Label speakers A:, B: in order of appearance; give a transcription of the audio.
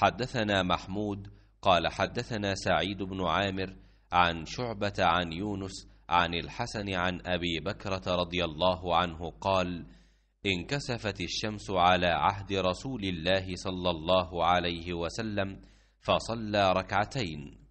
A: حدثنا محمود
B: قال حدثنا سعيد بن عامر عن شعبة عن يونس عن الحسن عن أبي بكرة رضي الله عنه قال انكسفت الشمس على عهد رسول الله صلى الله عليه وسلم فصلى
A: ركعتين